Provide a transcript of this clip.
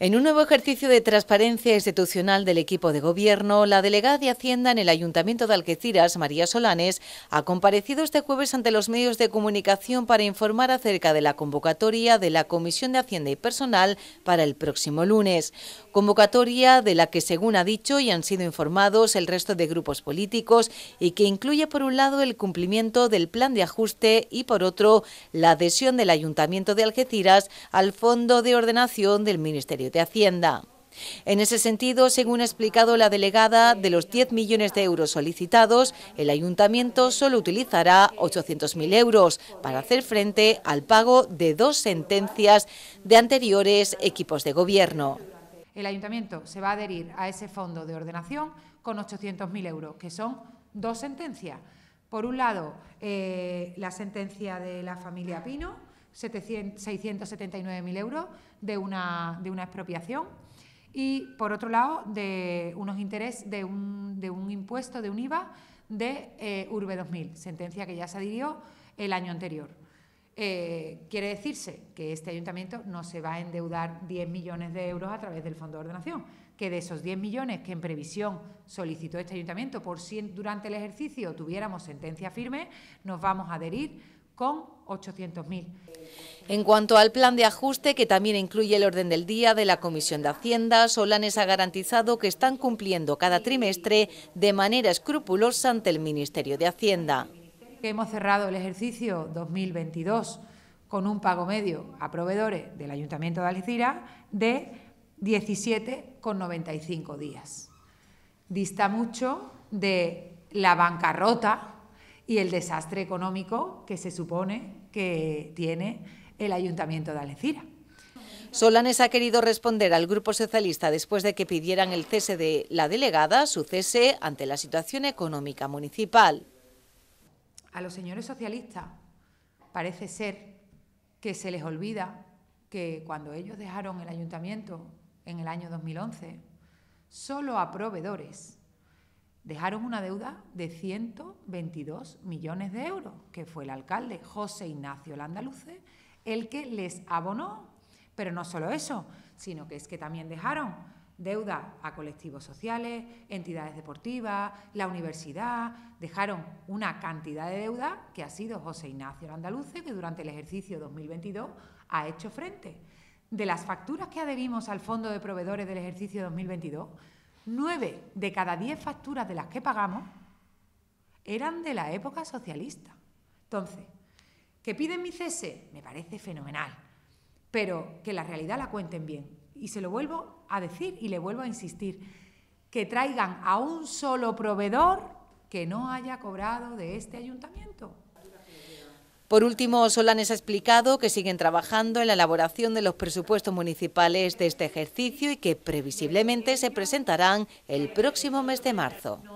En un nuevo ejercicio de transparencia institucional del equipo de gobierno, la delegada de Hacienda en el Ayuntamiento de Algeciras, María Solanes, ha comparecido este jueves ante los medios de comunicación para informar acerca de la convocatoria de la Comisión de Hacienda y Personal para el próximo lunes. Convocatoria de la que, según ha dicho, y han sido informados el resto de grupos políticos y que incluye, por un lado, el cumplimiento del plan de ajuste y, por otro, la adhesión del Ayuntamiento de Algeciras al Fondo de Ordenación del Ministerio de Hacienda. En ese sentido, según ha explicado la delegada, de los 10 millones de euros solicitados, el ayuntamiento solo utilizará 800.000 euros para hacer frente al pago de dos sentencias de anteriores equipos de gobierno. El ayuntamiento se va a adherir a ese fondo de ordenación con 800.000 euros, que son dos sentencias. Por un lado, eh, la sentencia de la familia Pino, 679.000 euros de una, de una expropiación y, por otro lado, de unos intereses de un, de un impuesto, de un IVA de eh, Urbe 2000, sentencia que ya se adhirió el año anterior. Eh, quiere decirse que este ayuntamiento no se va a endeudar 10 millones de euros a través del Fondo de Ordenación, que de esos 10 millones que en previsión solicitó este ayuntamiento por si durante el ejercicio tuviéramos sentencia firme, nos vamos a adherir con 800.000. En cuanto al plan de ajuste, que también incluye el orden del día de la Comisión de Hacienda, Solanes ha garantizado que están cumpliendo cada trimestre de manera escrupulosa ante el Ministerio de Hacienda. Hemos cerrado el ejercicio 2022 con un pago medio a proveedores del Ayuntamiento de Algeciras de 17,95 días. Dista mucho de la bancarrota y el desastre económico que se supone que tiene el Ayuntamiento de Alecira. Solanes ha querido responder al Grupo Socialista después de que pidieran el cese de la delegada, su cese ante la situación económica municipal. A los señores socialistas parece ser que se les olvida que cuando ellos dejaron el ayuntamiento en el año 2011, solo a proveedores dejaron una deuda de 122 millones de euros, que fue el alcalde José Ignacio Landaluce el que les abonó. Pero no solo eso, sino que es que también dejaron deuda a colectivos sociales, entidades deportivas, la universidad, dejaron una cantidad de deuda que ha sido José Ignacio Landaluce, que durante el ejercicio 2022 ha hecho frente. De las facturas que adherimos al Fondo de Proveedores del ejercicio 2022, 9 de cada diez facturas de las que pagamos eran de la época socialista. Entonces, que piden mi cese, me parece fenomenal, pero que la realidad la cuenten bien. Y se lo vuelvo a decir y le vuelvo a insistir, que traigan a un solo proveedor que no haya cobrado de este ayuntamiento. Por último, Solanes ha explicado que siguen trabajando en la elaboración de los presupuestos municipales de este ejercicio y que previsiblemente se presentarán el próximo mes de marzo.